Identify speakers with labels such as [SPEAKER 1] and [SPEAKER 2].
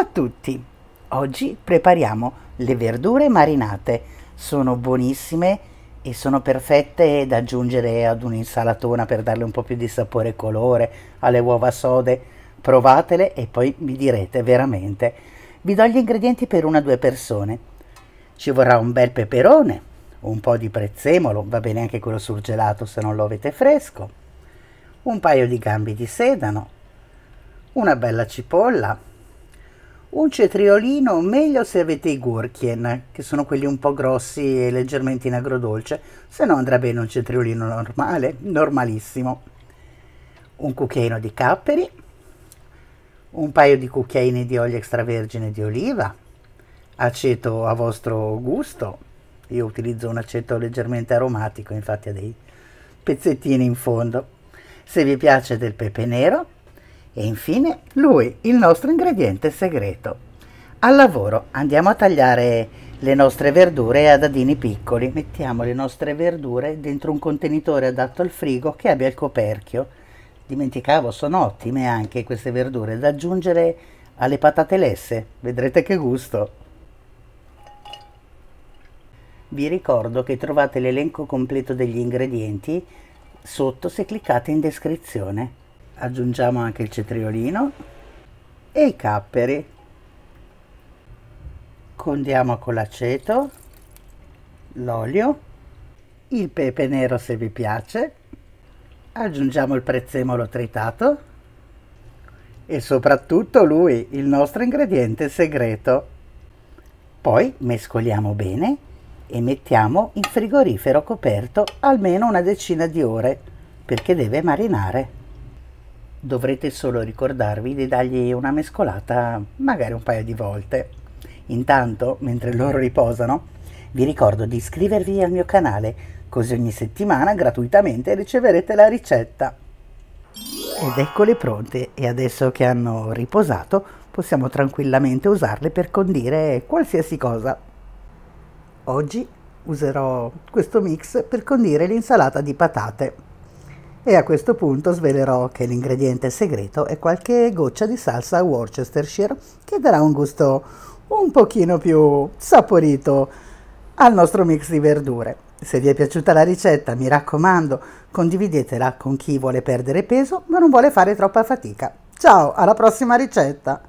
[SPEAKER 1] a tutti! Oggi prepariamo le verdure marinate. Sono buonissime e sono perfette da aggiungere ad un'insalatona per darle un po' più di sapore e colore, alle uova sode. Provatele e poi mi direte veramente. Vi do gli ingredienti per una o due persone. Ci vorrà un bel peperone, un po' di prezzemolo, va bene anche quello surgelato se non lo avete fresco, un paio di gambi di sedano, una bella cipolla, un cetriolino meglio se avete i gurkien, che sono quelli un po' grossi e leggermente in agrodolce, se no andrà bene un cetriolino normale, normalissimo. Un cucchiaino di capperi, un paio di cucchiaini di olio extravergine di oliva, aceto a vostro gusto, io utilizzo un aceto leggermente aromatico, infatti ha dei pezzettini in fondo. Se vi piace del pepe nero, e infine lui, il nostro ingrediente segreto. Al lavoro andiamo a tagliare le nostre verdure a dadini piccoli. Mettiamo le nostre verdure dentro un contenitore adatto al frigo che abbia il coperchio. Dimenticavo, sono ottime anche queste verdure da aggiungere alle patate lesse. Vedrete che gusto! Vi ricordo che trovate l'elenco completo degli ingredienti sotto se cliccate in descrizione aggiungiamo anche il cetriolino e i capperi condiamo con l'aceto l'olio il pepe nero se vi piace aggiungiamo il prezzemolo tritato e soprattutto lui il nostro ingrediente segreto poi mescoliamo bene e mettiamo in frigorifero coperto almeno una decina di ore perché deve marinare Dovrete solo ricordarvi di dargli una mescolata magari un paio di volte. Intanto, mentre loro riposano, vi ricordo di iscrivervi al mio canale, così ogni settimana gratuitamente riceverete la ricetta. Ed eccole pronte e adesso che hanno riposato possiamo tranquillamente usarle per condire qualsiasi cosa. Oggi userò questo mix per condire l'insalata di patate. E a questo punto svelerò che l'ingrediente segreto è qualche goccia di salsa Worcestershire che darà un gusto un pochino più saporito al nostro mix di verdure. Se vi è piaciuta la ricetta, mi raccomando, condividetela con chi vuole perdere peso ma non vuole fare troppa fatica. Ciao, alla prossima ricetta!